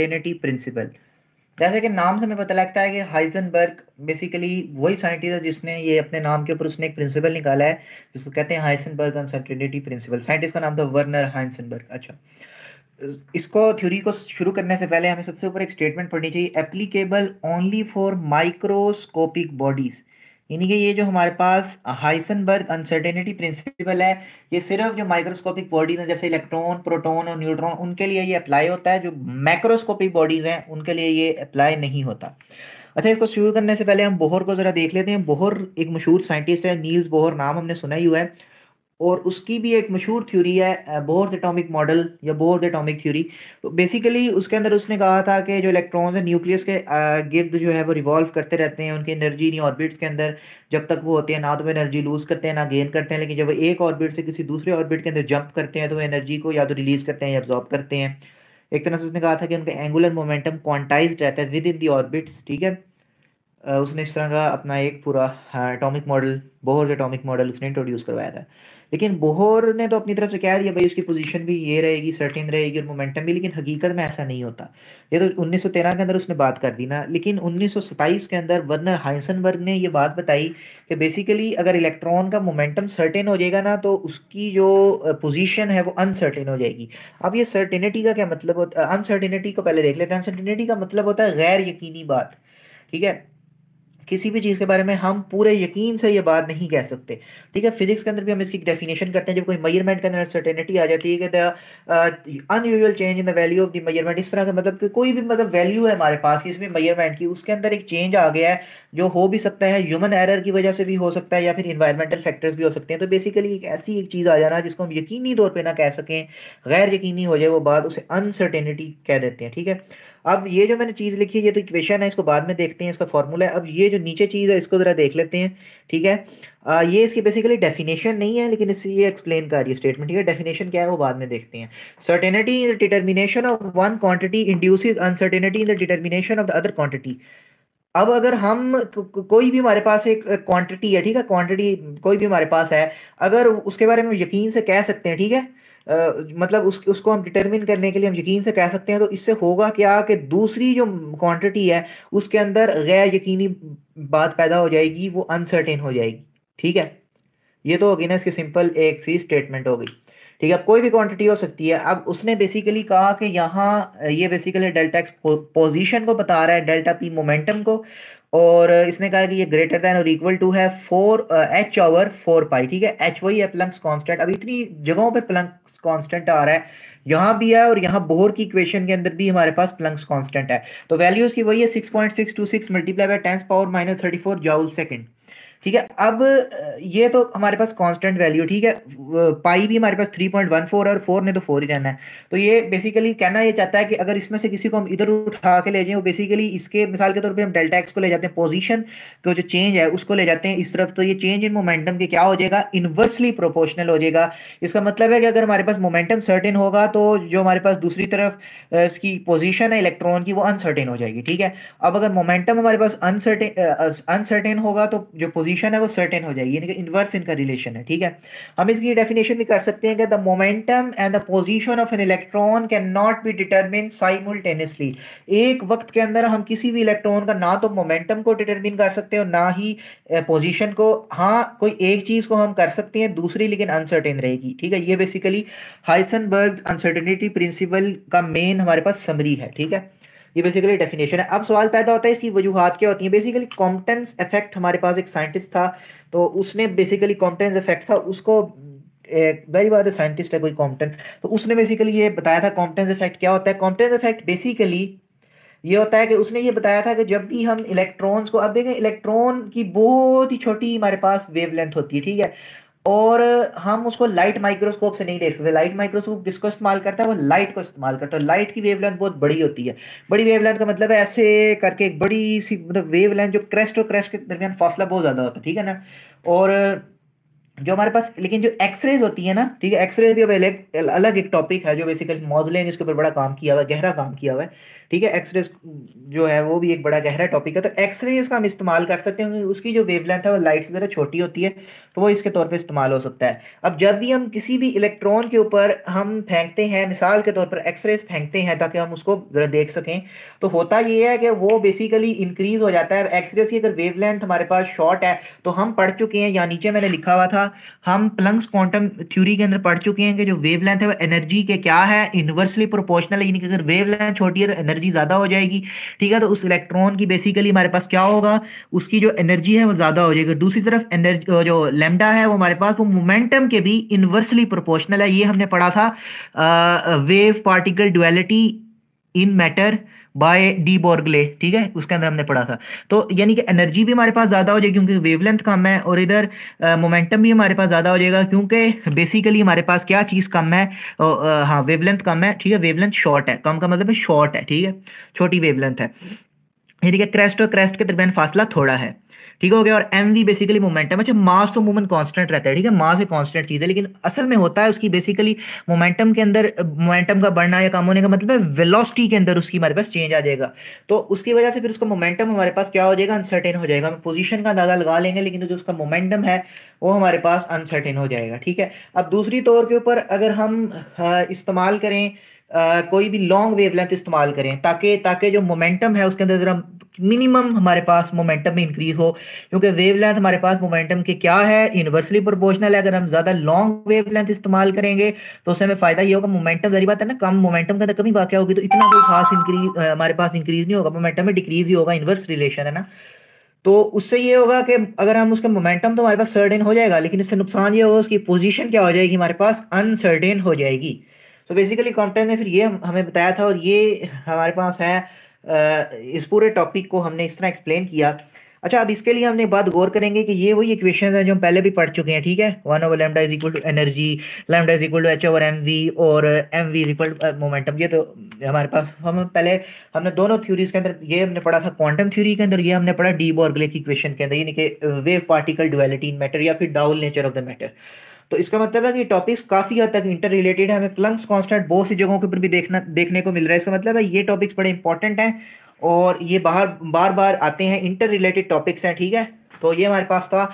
certainty principal जैसे कि नाम से हमें पता लगता है कि हाइजनबर्ग बेसिकली वही साइंटिस्ट है जिसने ये अपने नाम के ऊपर उसने एक प्रिंसिपल निकाला है जिसको कहते हैं हाइजनबर्ग अनसर्टेनिटी प्रिंसिपल साइंटिस्ट का नाम था वर्नर हाइजनबर्ग अच्छा इसको थ्योरी को शुरू करने से पहले हमें सबसे ऊपर एक स्टेटमेंट पढ़नी चाहिए applicable only for microscopic bodies यानी कि ये जो हमारे पास हाइसनबर्ग अनसर्टेनिटी प्रिंसिपल है ये सिर्फ जो माइक्रोस्कोपिक बॉडीज हैं जैसे इलेक्ट्रॉन प्रोटॉन और न्यूट्रॉन उनके लिए ये अप्लाई होता है जो माइक्रोस्कोपिक बॉडीज हैं उनके लिए ये अप्लाई नहीं होता अच्छा इसको शुरू करने से पहले हम बोहर को ज़रा देख लेते हैं बोहर एक मशहूर साइंटिस्ट है नील्स बोहर नाम हमने सुना ही हुआ है और उसकी भी एक मशहूर थ्योरी है बोर्स एटॉमिक मॉडल या बोर्स एटॉमिक थ्योरी तो बेसिकली उसके अंदर उसने कहा था कि जो इलेक्ट्रॉन्स हैं न्यूक्लियस के गिर्द जो है वो रिवॉल्व करते रहते हैं उनकी एनर्जी नहीं ऑर्बिट्स के अंदर जब तक वो होते हैं ना तो वो एनर्जी लूज़ करते हैं ना गेन करते हैं लेकिन जब वो एक ऑर्बिट से किसी दूसरे ऑर्बिट के अंदर जंप करते हैं तो वो एनर्जी को या तो रिलीज़ करते हैं या एब्जॉर्ब करते हैं एक तरह से उसने कहा था कि उनका एंगुलर मोमेंटम क्वांटाइज रहता है विद इन दी ऑर्बिट्स ठीक है उसने इस तरह का अपना एक पूरा atomic model Bohr atomic model उसने इंट्रोड्यूस करवाया था लेकिन बोहर ने तो अपनी तरफ से कह दिया भाई उसकी पोजीशन भी ये रहेगी सर्टेन रहेगी और मोमेंटम भी लेकिन हकीकत में ऐसा नहीं होता ये तो 1913 के अंदर उसने बात कर दी ना लेकिन 1927 के अंदर वर्नर हाइसनबर्ग ने ये बात बताई कि बेसिकली अगर इलेक्ट्रॉन का मोमेंटम सर्टेन हो जाएगा ना तो उसकी जो पोजिशन है वो अनसर्टेन हो जाएगी अब ये सर्टेनिटी का क्या मतलब होता अनसर्टेनिटी को पहले देख लेते हैं अनसर्टेनिटी का मतलब होता है गैर यकीनी बात ठीक है किसी भी चीज़ के बारे में हम पूरे यकीन से ये बात नहीं कह सकते ठीक है फिजिक्स के अंदर भी हम इसकी डेफिनेशन करते हैं जब कोई मेजरमेंट के अंदर सर्टेनिटी आ जाती है कि the unusual change in the value of the measurement इस तरह का मतलब कि कोई भी मतलब वैल्यू है हमारे पास किसी भी मेजरमेंट की उसके अंदर एक चेंज आ गया है जो हो भी सकता है ह्यूमन एरर की वजह से भी हो सकता है या फिर इन्वायरमेंटल फैक्टर्स भी हो सकते हैं तो बेसिकली एक ऐसी एक चीज़ आ जाना जिसको हम यकीनी तौर पर ना कह सकें गैर यकीनी हो जाए वो बात उसे अनसर्टेनिटी कह देते हैं ठीक है अब ये जो मैंने चीज़ लिखी है ये तो इक्वेशन है इसको बाद में देखते हैं इसका फॉर्मूला है अब ये जो नीचे चीज़ है इसको ज़रा देख लेते हैं ठीक है आ, ये इसकी बेसिकली डेफिनेशन नहीं है लेकिन इससे ये एक्सप्लेन कर रही है स्टेटमेंट ठीक है डेफिनेशन क्या है वो बाद में देखते हैं certainty in the determination of one quantity induce uncertainty in the determination of the other quantity अब अगर हम कोई भी हमारे पास एक क्वांटिटी है ठीक है क्वांटिटी कोई भी हमारे पास है अगर उसके बारे में यकीन से कह सकते हैं ठीक है मतलब उस, उसको हम डिटरमिन करने के लिए हम यकीन से कह सकते हैं तो इससे होगा क्या कि दूसरी जो क्वांटिटी है उसके अंदर गैर यकीनी बात पैदा हो जाएगी वो अनसर्टेन हो जाएगी ठीक है ये तो ना इसकी सिंपल एक सी स्टेटमेंट हो गई ठीक है अब कोई भी क्वांटिटी हो सकती है अब उसने बेसिकली कहा कि यहाँ ये बेसिकली डेल्टा एक्स पोजिशन को बता रहा है डेल्टा पी मोमेंटम को और इसने कहा कि ये ग्रेटर देन और इक्वल टू है four h over four pi ठीक है एच वही है प्लंक्स कांस्टेंट अब इतनी जगहों पे प्लंक्स कांस्टेंट आ रहा है यहाँ भी है और यहाँ बोहर की इक्वेशन के अंदर भी हमारे पास प्लंक्स कांस्टेंट है तो वैल्यूज की वही है six point two six multiply by tens power minus thirty four joule second ठीक है अब ये तो हमारे पास कांस्टेंट वैल्यू ठीक है पाई भी हमारे पास थ्री पॉइंट वन फोर और फोर ने तो फोर ही रहना है तो ये बेसिकली कहना ये चाहता है कि अगर इसमें से किसी को हम इधर उठा के ले जाएं वो बेसिकली इसके मिसाल के तौर पे हम डेल्टा एक्स को ले जाते हैं पोजीशन का जो चेंज है उसको ले जाते हैं इस तरफ तो ये चेंज इन मोमेंटम के क्या हो जाएगा इन्वर्सली प्रोपोर्शनल हो जाएगा इसका मतलब है कि अगर हमारे पास मोमेंटम सर्टेन होगा तो जो हमारे पास दूसरी तरफ इसकी पोजिशन है इलेक्ट्रॉन की वो अनसर्टेन हो जाएगी ठीक है अब अगर मोमेंटम हमारे पास अनसर्टेन अनसर्टेन होगा तो जो पोजिशन पोजीशन है वो सर्टेन हो जाएगी यानी कि इनवर्स इनका रिलेशन है ठीक है हम इसकी डेफिनेशन भी कर सकते हैं कि the momentum and the position of an electron can not be determine simultaneously एक वक्त के अंदर हम किसी भी इलेक्ट्रॉन का ना तो मोमेंटम को डिटरमिन कर सकते हैं और ना ही पोजिशन को हाँ कोई एक चीज़ को हम कर सकते हैं दूसरी लेकिन अनसर्टेन रहेगी ठीक है ये बेसिकली हाइसनबर्ग अनसर्टेनिटी प्रिंसिपल का मेन हमारे पास समरी है ठीक है ये बेसिकली डेफिनेशन है अब सवाल पैदा होता है इसकी वजूहत क्या होती है बेसिकली कॉम्पटेंस इफेक्ट हमारे पास एक साइंटिस्ट था तो उसने बेसिकली कॉम्पटेंस इफेक्ट था उसको वेरी बार साइंटिस्ट है कोई कॉम्पटेंट तो उसने बेसिकली ये बताया था कॉम्पटेंस इफेक्ट क्या होता है कॉम्पटेंस इफेक्ट बेसिकली ये होता है कि उसने ये बताया था कि जब भी हम इलेक्ट्रॉन्स को अब देखें इलेक्ट्रॉन की बहुत ही छोटी हमारे पास वेवलेंथ होती है ठीक है और हम उसको लाइट माइक्रोस्कोप से नहीं देख सकते लाइट माइक्रोस्कोप किसको इस्तेमाल करता है वो लाइट को इस्तेमाल करता है लाइट की वेवलेंथ बहुत बड़ी होती है बड़ी वेवलेंथ का मतलब है ऐसे करके एक बड़ी सी मतलब वेवलेंथ जो क्रेस्ट और क्रेस्ट के दरमियान फासला बहुत ज़्यादा होता है ठीक है ना और जो हमारे पास लेकिन जो एक्सरेज होती है ना ठीक है एक्सरेज भी अब अलग एक टॉपिक है जो बेसिकली मॉजले ने इसके ऊपर बड़ा काम किया हुआ है गहरा काम किया हुआ है ठीक है एक्सरे जो है वो भी एक बड़ा गहरा टॉपिक है तो एक्सरे का हम इस्तेमाल कर सकते हैं उसकी जो वेवलेंथ है वो लाइट से ज़रा छोटी होती है तो वो इसके तौर पर इस्तेमाल हो सकता है अब जब भी हम किसी भी इलेक्ट्रॉन के ऊपर हम फेंकते हैं मिसाल के तौर पर एक्सरे फेंकते हैं ताकि हम उसको ज़रा देख सकें तो होता ये है कि वो बेसिकली इंक्रीज़ हो जाता है एक्सरे की अगर लेंथ हमारे पास शॉर्ट है तो हम पढ़ चुके हैं या नीचे मैंने लिखा हुआ था हम प्लंग्स क्वांटम थ्योरी के अंदर पढ़ चुके हैं कि जो लेंथ है वो एनर्जी के क्या है इन्वर्सली प्रोपोर्शनल है यानी कि अगर वेवलेंथ छोटी है तो एनर्जी एनर्जी ज़्यादा हो जाएगी ठीक है तो उस इलेक्ट्रॉन की बेसिकली हमारे पास क्या होगा उसकी जो एनर्जी है वो ज़्यादा हो जाएगी दूसरी तरफ एनर्जी जो लेमडा है वो हमारे पास वो मोमेंटम के भी इनवर्सली प्रोपोर्शनल है ये हमने पढ़ा था wave particle duality in matter by de Broglie ठीक है उसके अंदर हमने पढ़ा था तो यानी कि एनर्जी भी हमारे पास ज़्यादा हो जाएगी क्योंकि वेवलेंथ कम है और इधर मोमेंटम भी हमारे पास ज़्यादा हो जाएगा क्योंकि बेसिकली हमारे पास क्या चीज़ कम है हाँ वेवलेंथ कम है ठीक है वेवलेंथ शॉर्ट है कम का मतलब शॉर्ट है ठीक है छोटी वेवलेंथ है यानी कि क्रेस्ट और क्रेस्ट के दरमियान फासला थोड़ा है ठीक हो गया और एम वी बेसिकली मोमेंटम अच्छा मास तो मूवमेंट कांस्टेंट रहता है ठीक है मास एक कांस्टेंट चीज है लेकिन असल में होता है उसकी बेसिकली मोमेंटम के अंदर मोमेंटम का बढ़ना या कम होने का मतलब है वेलोसिटी के अंदर उसकी हमारे पास चेंज आ जाएगा तो उसकी वजह से फिर उसका मोमेंटम हमारे पास क्या हो जाएगा अनसर्टेन हो जाएगा हम पोजिशन का अंदाजा लगा लेंगे लेकिन जो उसका मोमेंटम है वो हमारे पास अनसर्टेन हो जाएगा ठीक है अब दूसरी तौर के ऊपर अगर हम हाँ, इस्तेमाल करें कोई भी लॉन्ग वेवलेंथ इस्तेमाल करें ताकि ताकि जो मोमेंटम है उसके अंदर ज़रा मिनिमम हमारे पास मोमेंटम में इंक्रीज हो क्योंकि वेवलेंथ हमारे पास मोमेंटम के क्या है यूनिवर्सली प्रोपोर्शनल है अगर हम ज़्यादा लॉन्ग वेवलेंथ इस्तेमाल करेंगे तो उससे हमें फ़ायदा ये होगा मोमेंटम जारी बात है ना कम मोमेंटम के अंदर कमी वाक़ होगी तो इतना कोई खास इंक्रीज हमारे पास इंक्रीज नहीं होगा मोमेंटम में डिक्रीज ही होगा इनवर्स रिलेशन है ना तो उससे ये होगा कि अगर हम उसका मोमेंटम तो हमारे पास सर्टेन हो जाएगा लेकिन इससे नुकसान ये होगा उसकी पोजीशन क्या हो जाएगी हमारे पास अनसर्टेन हो जाएगी तो बेसिकली कॉम्पटन ने फिर ये हमें बताया था और ये हमारे पास है इस पूरे टॉपिक को हमने इस तरह एक्सप्लेन किया अच्छा अब इसके लिए हमने बात गौर करेंगे कि ये वही इक्वेशन हैं जो हम पहले भी पढ़ चुके हैं ठीक है one over lambda is equal to energy lambda is equal to h over m v और m v is equal to momentum ये तो हमारे पास हम पहले हमने दोनों थ्योरीज के अंदर ये हमने पढ़ा था क्वांटम थ्योरी के अंदर ये हमने पढ़ा डी बॉर्गले की इक्वेशन के अंदर यानी कि wave particle duality in matter या फिर dual nature of the matter तो इसका मतलब है कि टॉपिक्स काफी हद तक इंटर रिलेटेड है हमें प्लंग्स कॉन्स्टेंट बहुत सी जगहों के ऊपर भी देखना देखने को मिल रहा है इसका मतलब है ये टॉपिक्स बड़े इंपॉर्टेंट हैं और ये बाहर बार बार आते हैं इंटर रिलेटेड टॉपिक्स हैं ठीक है तो ये हमारे पास था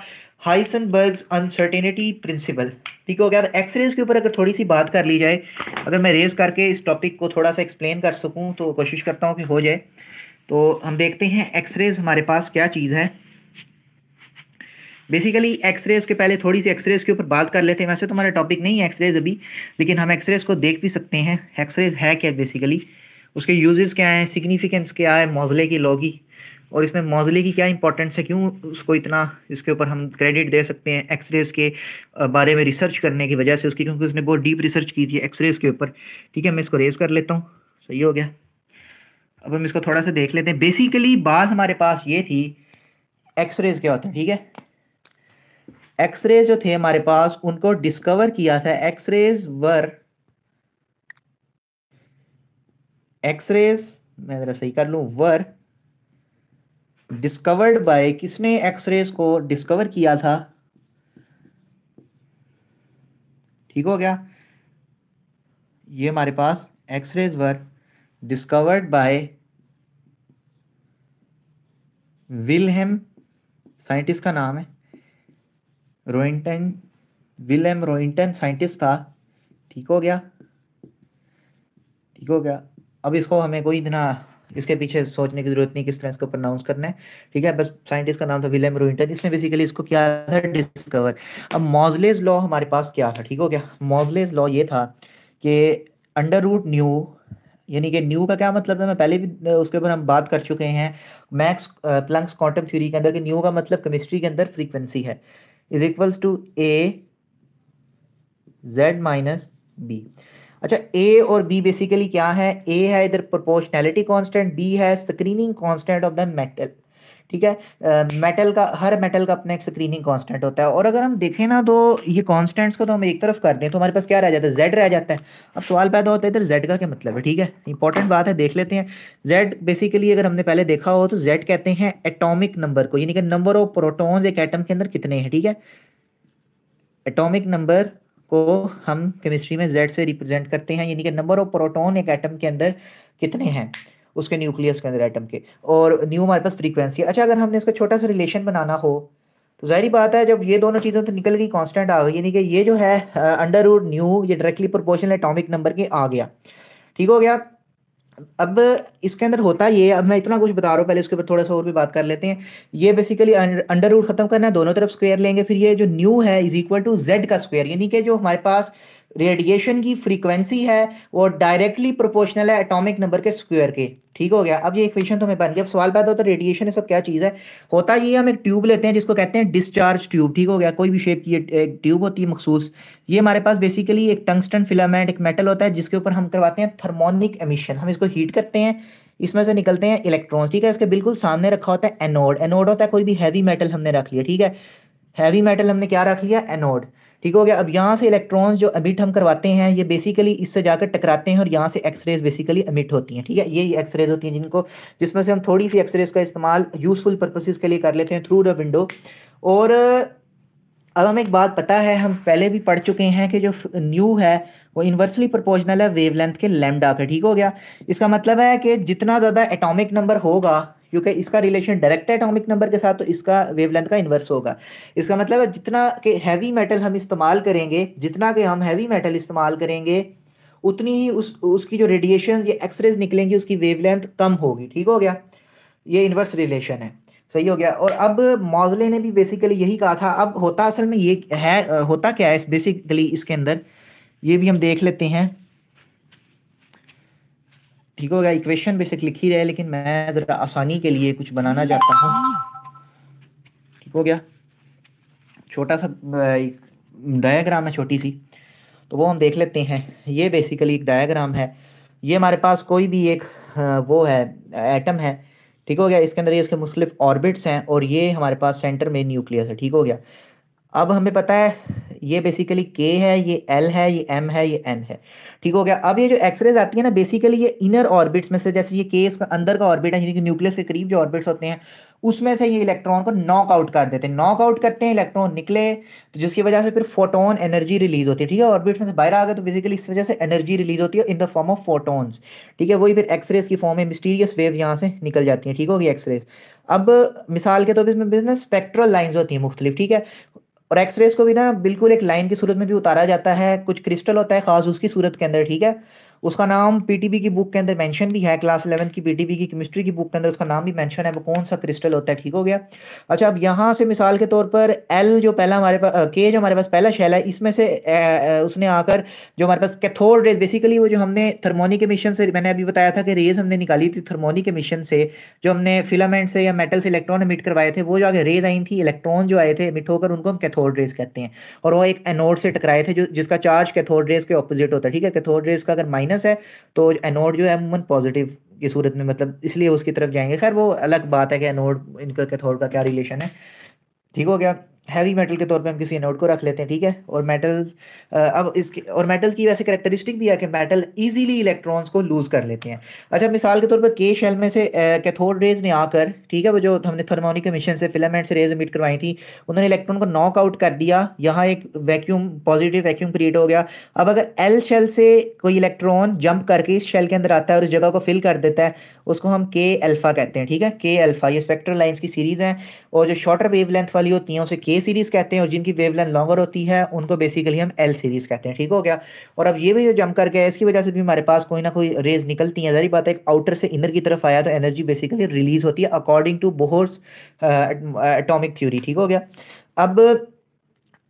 हाइसनबर्ग अनसर्टेनिटी प्रिंसिपल ठीक हो गया अब एक्सरेज के ऊपर अगर थोड़ी सी बात कर ली जाए अगर मैं रेज करके इस टॉपिक को थोड़ा सा एक्सप्लेन कर सकूँ तो कोशिश करता हूँ कि हो जाए तो हम देखते हैं एक्सरेज हमारे पास क्या चीज़ है बेसिकली एक्सरेज के पहले थोड़ी सी एक्सरेज के ऊपर बात कर लेते हैं वैसे तो हमारा टॉपिक नहीं है एक्सरेज अभी लेकिन हम एक्सरेज को देख भी सकते हैं एक्सरेज है क्या बेसिकली उसके यूजेस क्या हैं सिग्निफिकेंस क्या है मौजले की लॉगी और इसमें मौजले की क्या इंपॉर्टेंस है क्यों उसको इतना इसके ऊपर हम क्रेडिट दे सकते हैं एक्सरेज के बारे में रिसर्च करने की वजह से उसकी क्योंकि उसने बहुत डीप रिसर्च की थी एक्सरेज के ऊपर ठीक है मैं इसको रेज कर लेता हूँ सही हो गया अब हम इसको थोड़ा सा देख लेते हैं बेसिकली बात हमारे पास ये थी एक्सरेज क्या होते हैं ठीक है एक्सरे जो थे हमारे पास उनको डिस्कवर किया था एक्सरेज वर एक्सरेज मैं जरा सही कर लू वर डिस्कवर्ड बाय किसने एक्सरेज को डिस्कवर किया था ठीक हो गया ये हमारे पास X rays were discovered by Wilhelm scientist का नाम है रोइंटन विलियम रोइंटन साइंटिस्ट था ठीक हो गया ठीक हो गया अब इसको हमें कोई इतना इसके पीछे सोचने की जरूरत नहीं किस तरह इसको प्रोनाउंस करना है ठीक है बस साइंटिस्ट का नाम था विलियम रोइंटन इसने बेसिकली इसको किया था डिस्कवर अब मॉजलेज लॉ हमारे पास क्या था ठीक हो गया मॉजलेज लॉ ये था कि अंडर रूट न्यू यानी कि न्यू का क्या मतलब है मैं पहले भी उसके ऊपर हम बात कर चुके हैं मैक्स प्लंक्स क्वांटम थ्योरी के अंदर कि न्यू का मतलब केमिस्ट्री के अंदर फ्रीक्वेंसी है is equals to A Z minus B अच्छा ए और बी बेसिकली क्या है ए है इधर प्रोपोर्शनैलिटी कांस्टेंट बी है screening constant of the metal ठीक है मेटल का हर मेटल का अपना एक स्क्रीनिंग कांस्टेंट होता है और अगर हम देखें ना तो ये कांस्टेंट्स को तो हम एक तरफ कर दें तो हमारे पास क्या रह जाता है जेड रह जाता है अब सवाल पैदा होता है इधर जेड का क्या मतलब है ठीक है इंपॉर्टेंट बात है देख लेते हैं जेड बेसिकली अगर हमने पहले देखा हो तो जेड कहते हैं एटोमिक नंबर को यानी कि नंबर ऑफ प्रोटोन एक एटम के अंदर कितने हैं ठीक है एटोमिक नंबर को हम केमिस्ट्री में जेड से रिप्रेजेंट करते हैं यानी कि नंबर ऑफ प्रोटोन एक एटम के अंदर कितने हैं उसके न्यूक्लियस के अंदर एटम के और न्यू हमारे पास फ्रीक्वेंसी है अच्छा अगर हमने इसका छोटा सा रिलेशन बनाना हो तो जाहिर बात है जब ये दोनों चीज़ें तो निकल गई कॉन्स्टेंट आ गई यानी कि ये जो है अंडर रूड न्यू ये डायरेक्टली प्रोपोर्शनल एटॉमिक नंबर के आ गया ठीक हो गया अब इसके अंदर होता ये अब मैं इतना कुछ बता रहा हूँ पहले उसके ऊपर थोड़ा सा और भी बात कर लेते हैं ये बेसिकली अंडर रूट खत्म करना है दोनों तरफ स्क्वायर लेंगे फिर ये जो न्यू है इज इक्वल टू जेड का स्क्वायर यानी कि जो हमारे पास रेडिएशन की फ्रीक्वेंसी है वो डायरेक्टली प्रोपोर्शनल है एटॉमिक नंबर के स्क्वायर के ठीक हो गया अब ये इक्वेशन तो हमें बन गया अब सवाल पैदा होता है रेडिएशन सब क्या चीज़ है होता ये हम एक ट्यूब लेते हैं जिसको कहते हैं डिस्चार्ज ट्यूब ठीक हो गया कोई भी शेप की एक ट्यूब होती है मखसूस ये हमारे पास बेसिकली एक टंगस्टन फिलामेंट एक मेटल होता है जिसके ऊपर हम करवाते हैं थर्मोनिक एमिशन हम इसको हीट करते हैं इसमें से निकलते हैं इलेक्ट्रॉन्स ठीक है इसके बिल्कुल सामने रखा होता है एनोड एनोड होता है कोई भी हैवी मेटल हमने रख लिया ठीक है हैवी मेटल हमने क्या रख लिया एनोड ठीक हो गया अब यहाँ से इलेक्ट्रॉन्स जो अमिट हम करवाते हैं ये बेसिकली इससे जाकर टकराते हैं और यहाँ से एक्सरेज बेसिकली अमिट होती हैं ठीक है ये एक्सरेज होती हैं जिनको जिसमें से हम थोड़ी सी एक्सरेज का इस्तेमाल यूजफुल पर्पसेज के लिए कर लेते हैं थ्रू द विंडो और अब हमें एक बात पता है हम पहले भी पढ़ चुके हैं कि जो न्यू है वो इन्वर्सली प्रोपोर्शनल है वेवलेंथ के लैम्डा का ठीक हो गया इसका मतलब है कि जितना ज़्यादा एटॉमिक नंबर होगा क्योंकि इसका रिलेशन डायरेक्ट है एटॉमिक नंबर के साथ तो इसका वेवलेंथ का इन्वर्स होगा इसका मतलब है जितना के हैवी मेटल हम इस्तेमाल करेंगे जितना के हम हैवी मेटल इस्तेमाल करेंगे उतनी ही उस उसकी जो रेडिएशन या एक्सरेज निकलेंगी उसकी वेवलेंथ कम होगी ठीक हो गया ये इन्वर्स रिलेशन है सही हो गया और अब मॉजले ने भी बेसिकली यही कहा था अब होता असल में ये है होता क्या है बेसिकली इसके अंदर ये भी हम देख लेते हैं ठीक हो गया इक्वेशन बेसिक लिख ही रहे लेकिन मैं ज़रा आसानी के लिए कुछ बनाना चाहता हूँ ठीक हो गया छोटा सा डायग्राम डायाग्राम है छोटी सी तो वो हम देख लेते हैं ये बेसिकली एक डायाग्राम है ये हमारे पास कोई भी एक वो है एटम है ठीक हो गया इसके अंदर ये इसके मुख्तलिफ ऑर्बिट्स हैं और ये हमारे पास सेंटर में न्यूक्लियस है ठीक हो गया अब हमें पता है ये बेसिकली के है ये एल है ये एम है ये एन है ठीक हो गया अब ये जो एक्सरेज आती है ना बेसिकली ये इनर ऑर्बिट्स में से जैसे ये के इसका अंदर का ऑर्बिट है यानी कि न्यूक्लियस के करीब जो ऑर्बिट्स होते हैं उसमें से ये इलेक्ट्रॉन को नॉक आउट कर देते हैं नॉक आउट करते हैं इलेक्ट्रॉन निकले तो जिसकी वजह से फिर फोटोन एनर्जी रिलीज होती है ठीक है ऑर्बिट्स में से बाहर आ गए तो बेसिकली इस वजह से एनर्जी रिलीज होती है in the form of photons ठीक है वही फिर एक्सरेज की फॉर्म में मिस्टीरियस वेव यहाँ से निकल जाती है ठीक होगी एक्सरेज अब मिसाल के तौर पर इसमें स्पेक्ट्रल लाइन्स होती हैं मुख्तलिफ ठीक है और एक्सरेज को भी ना बिल्कुल एक लाइन की सूरत में भी उतारा जाता है कुछ क्रिस्टल होता है खास उसकी सूरत के अंदर ठीक है उसका नाम पीटीबी की बुक के अंदर मेंशन भी है क्लास इलेवन की पीटीबी की केमिस्ट्री की बुक के अंदर उसका नाम भी मेंशन है वो कौन सा क्रिस्टल होता है ठीक हो गया अच्छा अब यहाँ से मिसाल के तौर पर एल जो पहला हमारे पास के जो हमारे पास पहला शैल है इसमें से ए, उसने आकर जो हमारे पास कैथोड रेज बेसिकली वो जो हमने थर्मोनिक मिशन से मैंने अभी बताया था कि रेज हमने निकाली थी थर्मोनिक मिशन से जो हमने फिलामेंट से या मेटल से इलेक्ट्रॉन एमिट करवाए थे वो जो आगे रेज आई थी इलेक्ट्रॉन जो आए थे एमिट होकर उनको हम कैथोड रेज कहते हैं और वो एक एनोड से टकराए थे जो जिसका चार्ज कैथोड रेज के ऑपोजिट होता है ठीक है कैथोड रेज का अगर माइनस माइनस है तो एनोड जो है अमूमन पॉजिटिव की सूरत में मतलब इसलिए उसकी तरफ जाएंगे खैर वो अलग बात है कि एनोड इनका कैथोड का क्या रिलेशन है ठीक हो गया हैवी मेटल के तौर पे हम किसी एनोड को रख लेते हैं ठीक है और मेटल अब इसके और मेटल की वैसे करेक्टरिस्टिक भी है कि मेटल इजीली इलेक्ट्रॉन्स को लूज़ कर लेते हैं अच्छा मिसाल के तौर पर के शेल में से कैथोड रेज ने आकर ठीक है वो जो हमने थर्मोनिक मिशन से फिलामेंट से रेज मीट करवाई थी उन्होंने इलेक्ट्रॉन को नॉक आउट कर दिया यहाँ एक वैक्यूम पॉजिटिव वैक्यूम क्रिएट हो गया अब अगर एल शेल से कोई इलेक्ट्रॉन जंप करके इस शेल के अंदर आता है और इस जगह को फिल कर देता है उसको हम के अल्फ़ा कहते हैं ठीक है के अल्फ़ा ये स्पेक्ट्रल लाइन्स की सीरीज़ हैं और जो शॉर्टर वेव लेंथ वाली होती हैं उसे के सीरीज़ कहते हैं और जिनकी वेवलेंथ लॉन्गर होती है उनको बेसिकली हम एल सीरीज़ कहते हैं ठीक हो गया और अब ये भी जो जम कर गया इसकी वजह से भी हमारे पास कोई ना कोई रेज निकलती है जारी बात है आउटर से इनर की तरफ आया तो एनर्जी बेसिकली रिलीज़ होती है according to Bohr's atomic theory ठीक हो गया अब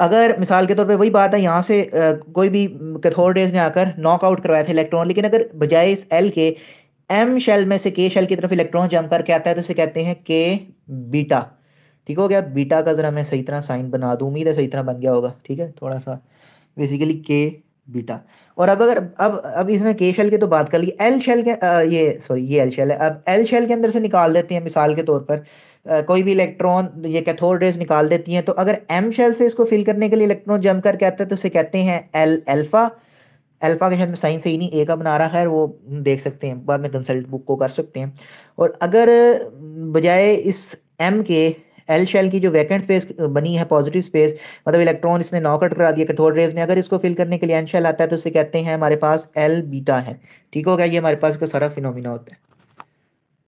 अगर मिसाल के तौर पे वही बात है यहाँ से आ, uh, कोई भी कैथोड रेज ने आकर नॉकआउट करवाया था इलेक्ट्रॉन लेकिन अगर बजाय इस एल के एम शेल में से के शेल की तरफ इलेक्ट्रॉन जम करके आता है तो इसे कहते हैं के बीटा ठीक हो गया बीटा का ज़रा मैं सही तरह साइन बना दूँ उम्मीद है सही तरह बन गया होगा ठीक है थोड़ा सा बेसिकली के बीटा और अब अगर अब अब इसने के शेल की तो बात कर ली एल शेल के आ, ये सॉरी ये एल शेल है अब एल शेल के अंदर से निकाल देते हैं मिसाल के तौर पर आ, कोई भी इलेक्ट्रॉन ये कैथोड रेज निकाल देती हैं तो अगर एम शेल से इसको फिल करने के लिए इलेक्ट्रॉन जम कर कहते हैं तो उसे कहते हैं एल एल्फ़ा अल्फ़ा के शायद में साइन सही नहीं ए का बना रहा है वो देख सकते हैं बाद में कंसल्ट बुक को कर सकते हैं और अगर बजाय इस एम के एल शेल की जो वैकेंट स्पेस बनी है पॉजिटिव स्पेस मतलब इलेक्ट्रॉन इसने नॉकआउट करा दिया कठोर रेज ने अगर इसको फिल करने के लिए एन शेल आता है तो इसे कहते हैं हमारे पास एल बीटा है ठीक हो गया ये हमारे पास का सारा फिनोमिना होता है